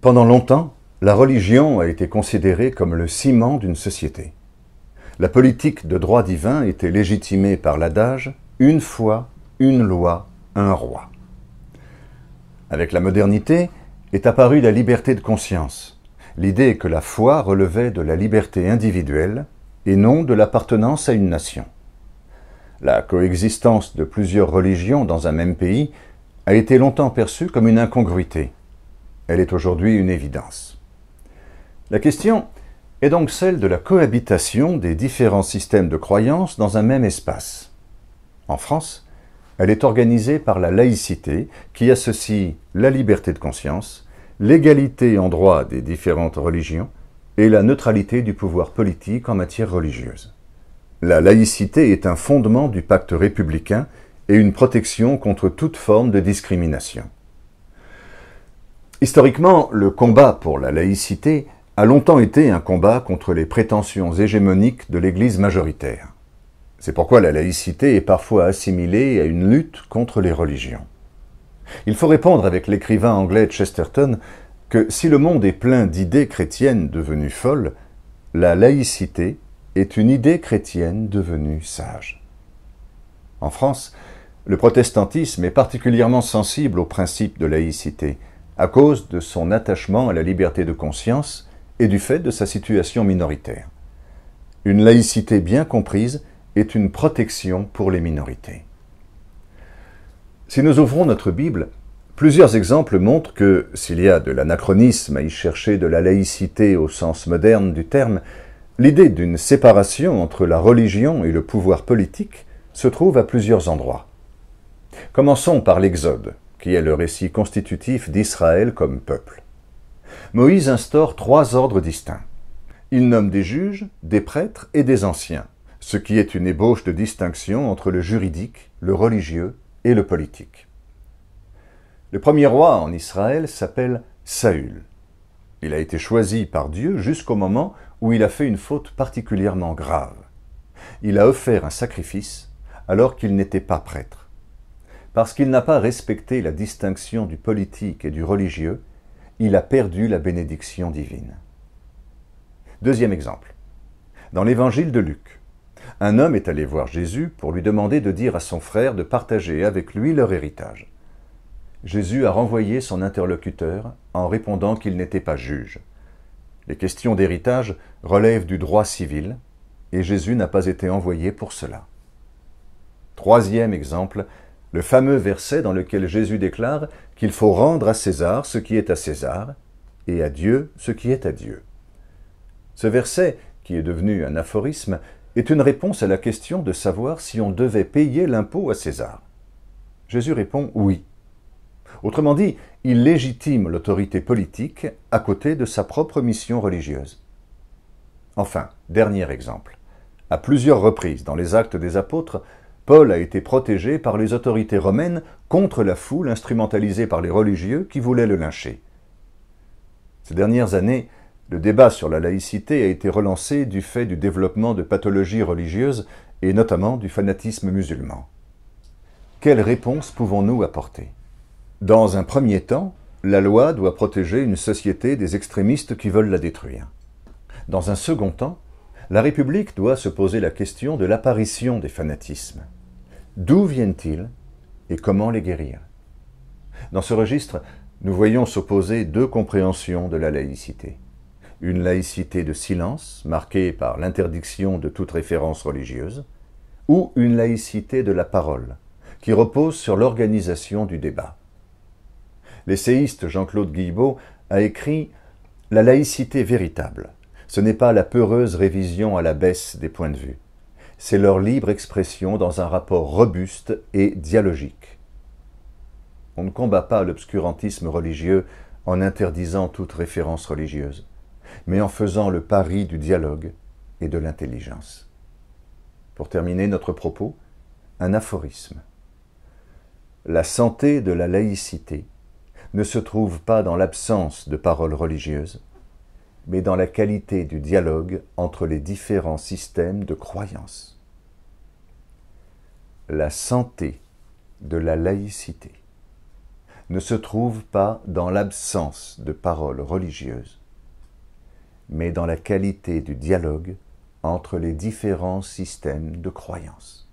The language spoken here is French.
Pendant longtemps, la religion a été considérée comme le ciment d'une société. La politique de droit divin était légitimée par l'adage une foi, une loi, un roi. Avec la modernité est apparue la liberté de conscience, l'idée que la foi relevait de la liberté individuelle et non de l'appartenance à une nation. La coexistence de plusieurs religions dans un même pays a été longtemps perçue comme une incongruité, elle est aujourd'hui une évidence. La question est donc celle de la cohabitation des différents systèmes de croyances dans un même espace. En France, elle est organisée par la laïcité qui associe la liberté de conscience, l'égalité en droit des différentes religions et la neutralité du pouvoir politique en matière religieuse. La laïcité est un fondement du pacte républicain et une protection contre toute forme de discrimination. Historiquement, le combat pour la laïcité a longtemps été un combat contre les prétentions hégémoniques de l'Église majoritaire. C'est pourquoi la laïcité est parfois assimilée à une lutte contre les religions. Il faut répondre avec l'écrivain anglais Chesterton que si le monde est plein d'idées chrétiennes devenues folles, la laïcité est une idée chrétienne devenue sage. En France, le protestantisme est particulièrement sensible au principe de laïcité, à cause de son attachement à la liberté de conscience et du fait de sa situation minoritaire. Une laïcité bien comprise est une protection pour les minorités. Si nous ouvrons notre Bible, plusieurs exemples montrent que, s'il y a de l'anachronisme à y chercher de la laïcité au sens moderne du terme, l'idée d'une séparation entre la religion et le pouvoir politique se trouve à plusieurs endroits. Commençons par l'Exode, qui est le récit constitutif d'Israël comme peuple. Moïse instaure trois ordres distincts. Il nomme des juges, des prêtres et des anciens, ce qui est une ébauche de distinction entre le juridique, le religieux et le politique. Le premier roi en Israël s'appelle Saül. Il a été choisi par Dieu jusqu'au moment où il a fait une faute particulièrement grave. Il a offert un sacrifice alors qu'il n'était pas prêtre. Parce qu'il n'a pas respecté la distinction du politique et du religieux, il a perdu la bénédiction divine. Deuxième exemple. Dans l'évangile de Luc, un homme est allé voir Jésus pour lui demander de dire à son frère de partager avec lui leur héritage. Jésus a renvoyé son interlocuteur en répondant qu'il n'était pas juge. Les questions d'héritage relèvent du droit civil, et Jésus n'a pas été envoyé pour cela. Troisième exemple, le fameux verset dans lequel Jésus déclare qu'il faut rendre à César ce qui est à César et à Dieu ce qui est à Dieu. Ce verset, qui est devenu un aphorisme, est une réponse à la question de savoir si on devait payer l'impôt à César. Jésus répond oui. Autrement dit, il légitime l'autorité politique à côté de sa propre mission religieuse. Enfin, dernier exemple. À plusieurs reprises dans les actes des apôtres, Paul a été protégé par les autorités romaines contre la foule instrumentalisée par les religieux qui voulaient le lyncher. Ces dernières années, le débat sur la laïcité a été relancé du fait du développement de pathologies religieuses et notamment du fanatisme musulman. Quelle réponse pouvons-nous apporter Dans un premier temps, la loi doit protéger une société des extrémistes qui veulent la détruire. Dans un second temps, la République doit se poser la question de l'apparition des fanatismes. D'où viennent-ils et comment les guérir Dans ce registre, nous voyons s'opposer deux compréhensions de la laïcité. Une laïcité de silence, marquée par l'interdiction de toute référence religieuse, ou une laïcité de la parole, qui repose sur l'organisation du débat. L'essayiste Jean-Claude Guillebaud a écrit La laïcité véritable, ce n'est pas la peureuse révision à la baisse des points de vue c'est leur libre expression dans un rapport robuste et dialogique. On ne combat pas l'obscurantisme religieux en interdisant toute référence religieuse, mais en faisant le pari du dialogue et de l'intelligence. Pour terminer notre propos, un aphorisme. La santé de la laïcité ne se trouve pas dans l'absence de paroles religieuses, mais dans la qualité du dialogue entre les différents systèmes de croyances. La santé de la laïcité ne se trouve pas dans l'absence de paroles religieuses, mais dans la qualité du dialogue entre les différents systèmes de croyances.